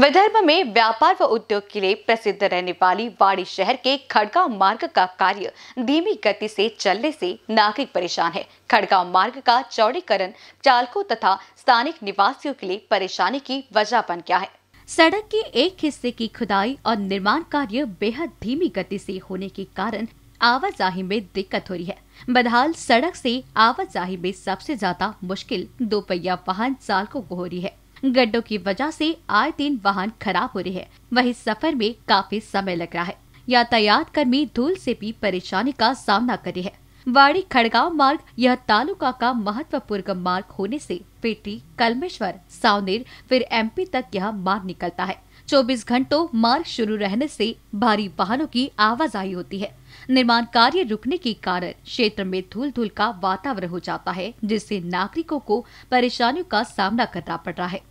विदर्भ में व्यापार व उद्योग के लिए प्रसिद्ध रहने वाली वाड़ी शहर के खड़गा मार्ग का कार्य धीमी गति से चलने से नागरिक परेशान है खड़गांव मार्ग का चौड़ीकरण चालकों तथा स्थानिक निवासियों के लिए परेशानी की वजह बन गया है सड़क के एक हिस्से की खुदाई और निर्माण कार्य बेहद धीमी गति से होने के कारण आवाजाही में दिक्कत हो रही है बदहाल सड़क से आवाजाही में सबसे ज्यादा मुश्किल दोपहिया वाहन चालकों को हो रही है गड्ढों की वजह से आए दिन वाहन खराब हो रहे हैं वही सफर में काफी समय लग रहा है यातायात कर्मी धूल से भी परेशानी का सामना कर रहे हैं वाड़ी खड़गांव मार्ग यह तालुका का महत्वपूर्ण मार्ग होने से पेटी कलमेश्वर सावनेर फिर एमपी तक यह मार्ग निकलता है 24 घंटों मार्ग शुरू रहने से भारी वाहनों की आवाजाही होती है निर्माण कार्य रुकने के कारण क्षेत्र में धूल धूल का वातावरण हो जाता है जिससे नागरिकों को परेशानियों का सामना करना पड़ रहा है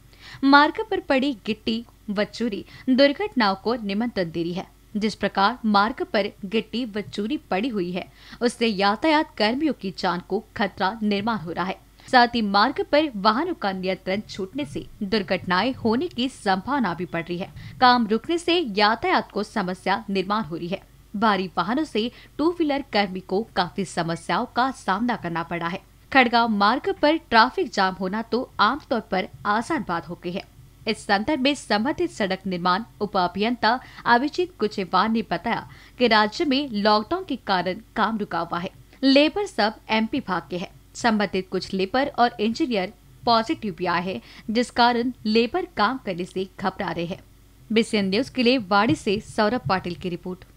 मार्ग पर पड़ी गिट्टी व चूरी दुर्घटनाओं को निमंत्रण दे रही है जिस प्रकार मार्ग पर गिट्टी व चूरी पड़ी हुई है उससे यातायात कर्मियों की जान को खतरा निर्माण हो रहा है साथ ही मार्ग पर वाहनों का नियंत्रण छूटने से दुर्घटनाएं होने की संभावना भी बढ़ रही है काम रुकने से यातायात को समस्या निर्माण हो रही है भारी वाहनों से टू व्हीलर कर्मी को काफी समस्याओं का सामना करना पड़ा है खड़गांव मार्ग पर ट्रैफिक जाम होना तो आमतौर पर आसान बात हो गई है इस संदर्भ में संबंधित सड़क निर्माण उप अभियंता अभिजीत कुचेवार ने बताया कि राज्य में लॉकडाउन के कारण काम रुका हुआ है लेबर सब एमपी भाग के है संबंधित कुछ लेबर और इंजीनियर पॉजिटिव भी आए हैं जिस कारण लेबर काम करने से घबरा रहे हैं बीसीएन न्यूज के लिए वाड़ी से सौरभ पाटिल की रिपोर्ट